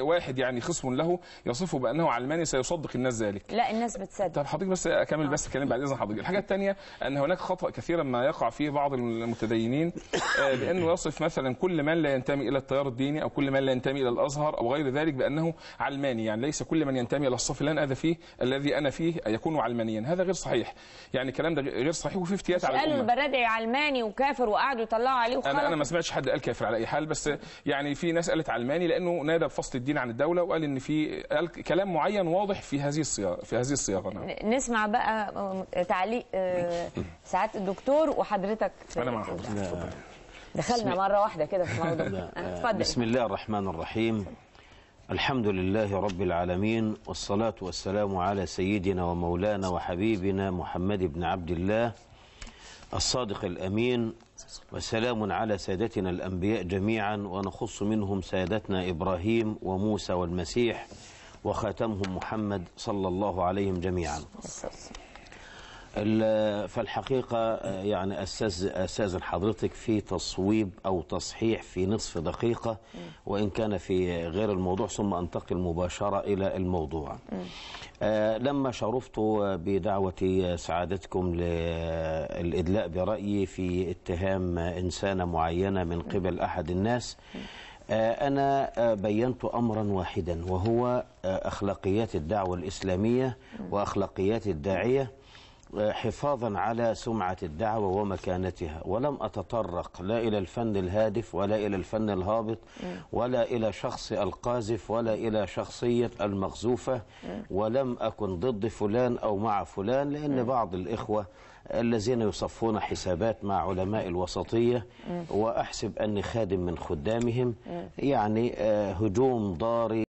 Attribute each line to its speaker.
Speaker 1: واحد يعني خصم له يصفه بانه علماني سيصدق الناس ذلك لا الناس بتصدق طب حضرتك بس اكمل بس الكلام بعد اذن حضرتك الحاجه الثانيه ان هناك خطا كثيرا ما يقع فيه بعض المتدينين آه، بانه يصف مثلا كل من لا ينتمي الى التيار الديني او كل من لا ينتمي الى الازهر او غير ذلك بانه علماني يعني ليس كل من ينتمي الى الصف اللي انا اذا فيه الذي انا فيه يكون علمانيا هذا غير صحيح يعني الكلام ده غير صحيح وفي افتيات على قالوا
Speaker 2: البرادعي علماني وكافر وقعدوا يطلعوا عليه وخلاص انا انا ما
Speaker 1: سمعتش حد قال كافر على اي حال بس يعني في ناس قالت علماني لانه نادى بفصل الدين عن الدوله وقال ان في قال كلام معين واضح في هذه الصياغه في هذه الصياغه
Speaker 2: نعم. نسمع بقى آه، تعليق آه، سعاده الدكتور وحضرتك انا مع حضرتك دخلنا مره واحده كده في الموضوع اتفضل بسم الله الرحمن الرحيم الحمد لله رب العالمين والصلاة والسلام على سيدنا ومولانا وحبيبنا محمد بن عبد الله الصادق الأمين وسلام على سادتنا الأنبياء جميعا ونخص منهم سادتنا إبراهيم وموسى والمسيح وخاتمهم محمد صلى الله عليهم جميعا فالحقيقة آه، يعني أستاذن حضرتك في تصويب أو تصحيح في نصف دقيقة وإن كان في غير الموضوع ثم أنتقل مباشرة إلى الموضوع آه، لما شرفت بدعوة سعادتكم للإدلاء برأيي في اتهام إنسانة معينة من قبل أحد الناس آه، أنا بينت أمرا واحدا وهو أخلاقيات الدعوة الإسلامية وأخلاقيات الداعية حفاظا على سمعة الدعوة ومكانتها ولم أتطرق لا إلى الفن الهادف ولا إلى الفن الهابط ولا إلى شخص القاذف ولا إلى شخصية المغزوفة ولم أكن ضد فلان أو مع فلان لأن بعض الإخوة الذين يصفون حسابات مع علماء الوسطية
Speaker 1: وأحسب أني خادم من خدامهم يعني آه، هجوم ضاري